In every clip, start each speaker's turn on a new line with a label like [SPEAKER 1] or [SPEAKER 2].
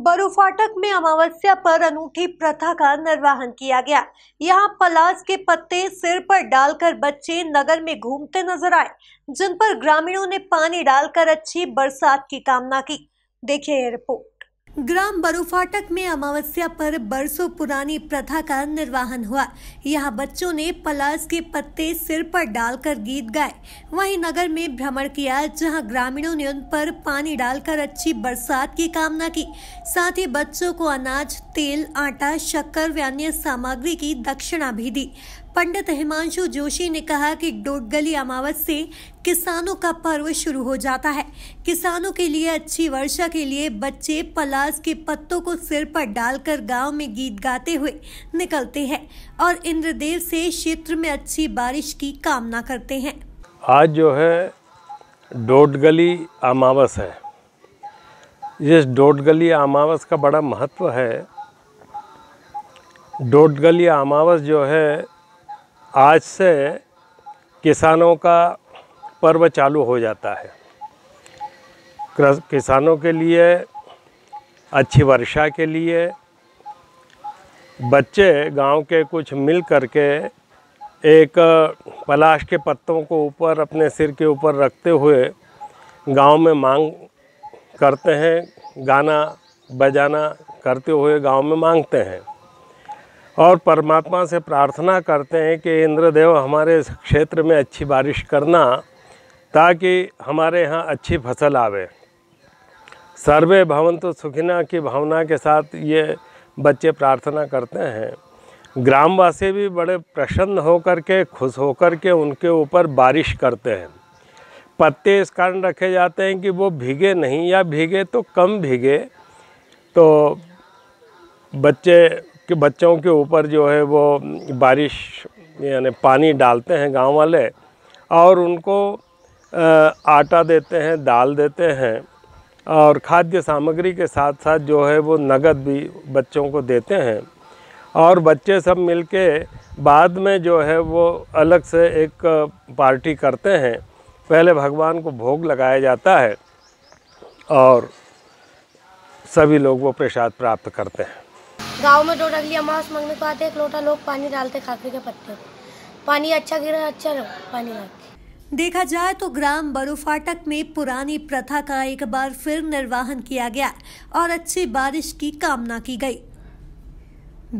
[SPEAKER 1] बरुफाटक में अमावस्या पर अनूठी प्रथा का निर्वाहन किया गया यहाँ पलाज के पत्ते सिर पर डालकर बच्चे नगर में घूमते नजर आए जिन पर ग्रामीणों ने पानी डालकर अच्छी बरसात की कामना की देखिए रिपोर्ट ग्राम बरूफाटक में अमावस्या पर बरसों पुरानी प्रथा का निर्वाहन हुआ यहाँ बच्चों ने पलास के पत्ते सिर पर डालकर गीत गाए वहीं नगर में भ्रमण किया जहाँ ग्रामीणों ने उन पर पानी डालकर अच्छी बरसात की कामना की साथ ही बच्चों को अनाज तेल आटा शक्कर व अन्य सामग्री की दक्षिणा भी दी पंडित हिमांशु जोशी ने कहा कि डोडगली अमावस से किसानों का पर्व शुरू हो जाता है किसानों के लिए अच्छी वर्षा के लिए बच्चे पलास के पत्तों को सिर पर डालकर गांव में गीत गाते हुए निकलते हैं और इंद्रदेव से क्षेत्र में अच्छी बारिश की कामना करते हैं
[SPEAKER 2] आज जो है डोडगली अमावस है डोट डोडगली अमावस का बड़ा महत्व है डोडगली अमावस जो है आज से किसानों का पर्व चालू हो जाता है किसानों के लिए अच्छी वर्षा के लिए बच्चे गांव के कुछ मिल कर के एक पलाश के पत्तों को ऊपर अपने सिर के ऊपर रखते हुए गांव में मांग करते हैं गाना बजाना करते हुए गांव में मांगते हैं और परमात्मा से प्रार्थना करते हैं कि इंद्रदेव हमारे क्षेत्र में अच्छी बारिश करना ताकि हमारे यहाँ अच्छी फसल आवे सर्वे भवन तो सुखिना की भावना के साथ ये बच्चे प्रार्थना करते हैं ग्रामवासी भी बड़े प्रसन्न होकर के खुश होकर के उनके ऊपर बारिश करते हैं पत्ते इस कारण रखे जाते हैं कि वो भीगे नहीं या भीगे तो कम भीगे तो बच्चे कि बच्चों के ऊपर जो है वो बारिश यानी पानी डालते हैं गांव वाले और उनको आटा देते हैं दाल देते हैं और खाद्य सामग्री के साथ साथ जो है वो नगद भी बच्चों को देते हैं और बच्चे सब मिलके बाद में जो है वो अलग से एक पार्टी करते हैं पहले भगवान को भोग लगाया जाता है और सभी लोग वो प्रसाद प्राप्त करते हैं
[SPEAKER 1] गांव में दो डगलिया मांस मांगने को आते एक लोटा लोग पानी डालते खाकरी के पत्ते पानी अच्छा गिरा अच्छा लो पानी डालते देखा जाए तो ग्राम बरुफाटक में पुरानी प्रथा का एक बार फिर निर्वाहन किया गया और अच्छी बारिश की कामना की गई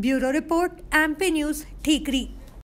[SPEAKER 1] ब्यूरो रिपोर्ट एमपी न्यूज ठीकरी